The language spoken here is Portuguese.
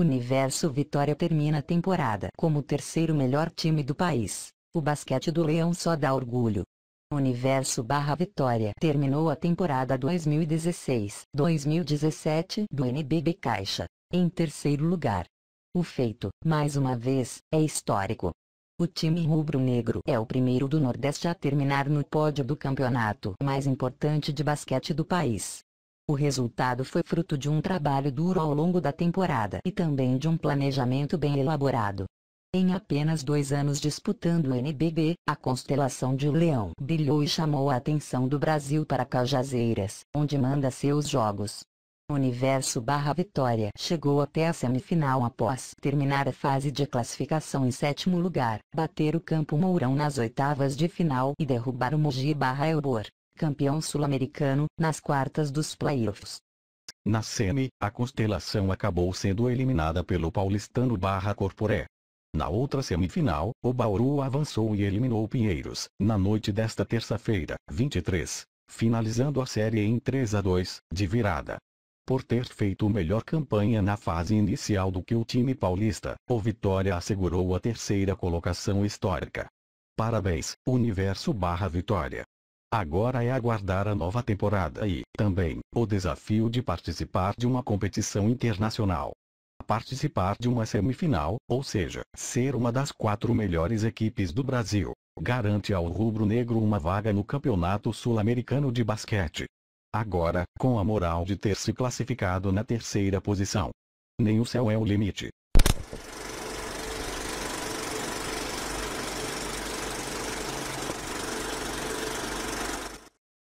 Universo Vitória termina a temporada como o terceiro melhor time do país. O basquete do Leão só dá orgulho. Universo barra Vitória terminou a temporada 2016-2017 do NBB Caixa, em terceiro lugar. O feito, mais uma vez, é histórico. O time rubro-negro é o primeiro do Nordeste a terminar no pódio do campeonato mais importante de basquete do país. O resultado foi fruto de um trabalho duro ao longo da temporada e também de um planejamento bem elaborado. Em apenas dois anos disputando o NBB, a constelação de Leão brilhou e chamou a atenção do Brasil para Cajazeiras, onde manda seus jogos. Universo barra Vitória chegou até a semifinal após terminar a fase de classificação em sétimo lugar, bater o Campo Mourão nas oitavas de final e derrubar o Mogi barra Elbor campeão sul-americano, nas quartas dos playoffs. Na semi, a constelação acabou sendo eliminada pelo paulistano barra Corporé. Na outra semifinal, o Bauru avançou e eliminou o Pinheiros, na noite desta terça-feira, 23, finalizando a série em 3 a 2, de virada. Por ter feito melhor campanha na fase inicial do que o time paulista, o Vitória assegurou a terceira colocação histórica. Parabéns, Universo Barra Vitória. Agora é aguardar a nova temporada e, também, o desafio de participar de uma competição internacional. Participar de uma semifinal, ou seja, ser uma das quatro melhores equipes do Brasil, garante ao rubro-negro uma vaga no Campeonato Sul-Americano de Basquete. Agora, com a moral de ter se classificado na terceira posição. Nem o céu é o limite.